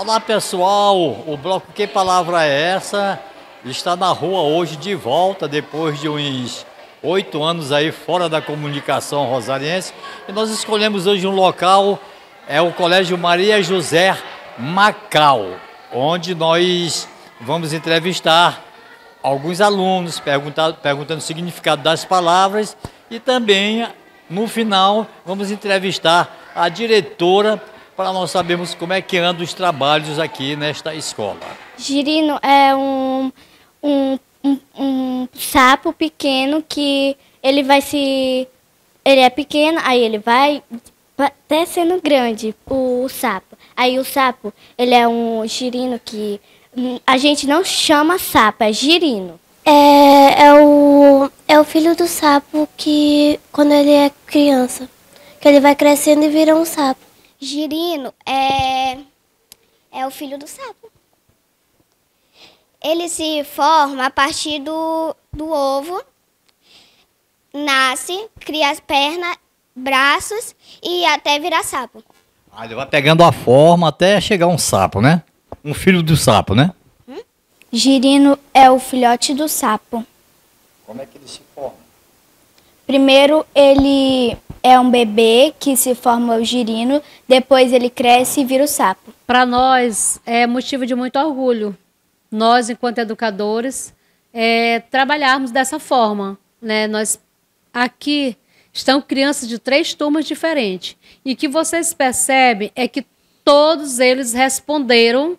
Olá pessoal, o bloco Que Palavra é Essa? Está na rua hoje de volta, depois de uns oito anos aí fora da comunicação rosariense. E nós escolhemos hoje um local, é o Colégio Maria José Macau, onde nós vamos entrevistar alguns alunos, perguntando o significado das palavras e também, no final, vamos entrevistar a diretora para nós sabermos como é que andam os trabalhos aqui nesta escola. Girino é um, um, um, um sapo pequeno que ele vai se. Ele é pequeno, aí ele vai até sendo grande, o sapo. Aí o sapo, ele é um girino que a gente não chama sapo, é girino. É, é, o, é o filho do sapo que, quando ele é criança, que ele vai crescendo e vira um sapo. Girino é, é o filho do sapo. Ele se forma a partir do, do ovo, nasce, cria as pernas, braços e até virar sapo. Ah, ele vai pegando a forma até chegar um sapo, né? Um filho do sapo, né? Hum? Girino é o filhote do sapo. Como é que ele se forma? Primeiro ele é um bebê que se forma o girino, depois ele cresce e vira o sapo. Para nós é motivo de muito orgulho, nós enquanto educadores, é, trabalharmos dessa forma. Né? Nós aqui estão crianças de três turmas diferentes e que vocês percebem é que todos eles responderam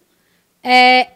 é,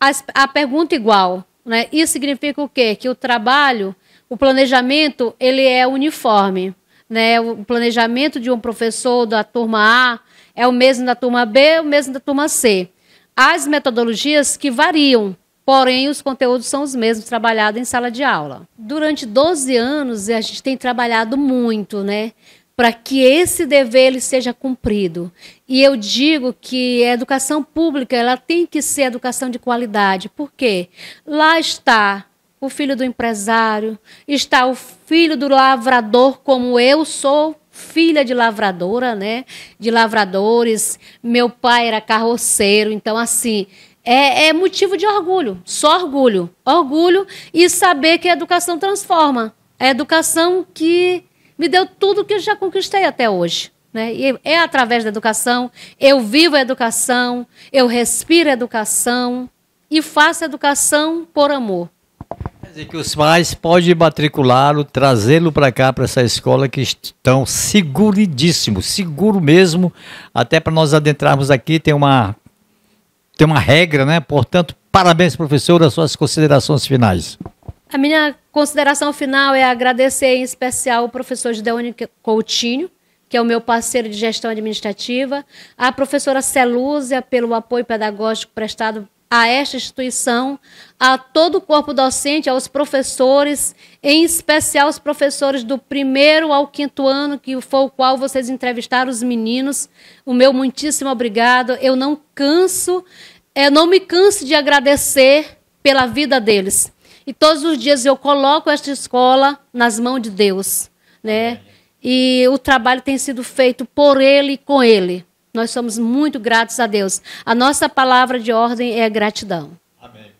a, a pergunta igual. Né? Isso significa o quê? Que o trabalho, o planejamento, ele é uniforme né? O planejamento de um professor da turma A é o mesmo da turma B, é o mesmo da turma C. As metodologias que variam, porém os conteúdos são os mesmos trabalhados em sala de aula. Durante 12 anos a gente tem trabalhado muito, né? para que esse dever ele seja cumprido. E eu digo que a educação pública ela tem que ser educação de qualidade, Por quê? lá está o filho do empresário, está o filho do lavrador, como eu sou filha de lavradora, né? De lavradores. Meu pai era carroceiro, então assim. É, é motivo de orgulho, só orgulho. Orgulho e saber que a educação transforma. É a educação que me deu tudo que eu já conquistei até hoje. Né? E é através da educação, eu vivo a educação, eu respiro a educação e faço a educação por amor dizer que os pais podem matriculá-lo, trazê-lo para cá, para essa escola, que estão seguridíssimos, seguro mesmo. Até para nós adentrarmos aqui, tem uma, tem uma regra, né? Portanto, parabéns, professora, suas considerações finais. A minha consideração final é agradecer em especial o professor Gideone Coutinho, que é o meu parceiro de gestão administrativa, a professora Celúzia pelo apoio pedagógico prestado a esta instituição, a todo o corpo docente, aos professores, em especial os professores do primeiro ao quinto ano, que foi o qual vocês entrevistaram os meninos. O meu muitíssimo obrigado. Eu não canso, é, não me canso de agradecer pela vida deles. E todos os dias eu coloco esta escola nas mãos de Deus, né? E o trabalho tem sido feito por ele e com ele. Nós somos muito gratos a Deus. A nossa palavra de ordem é gratidão. Amém.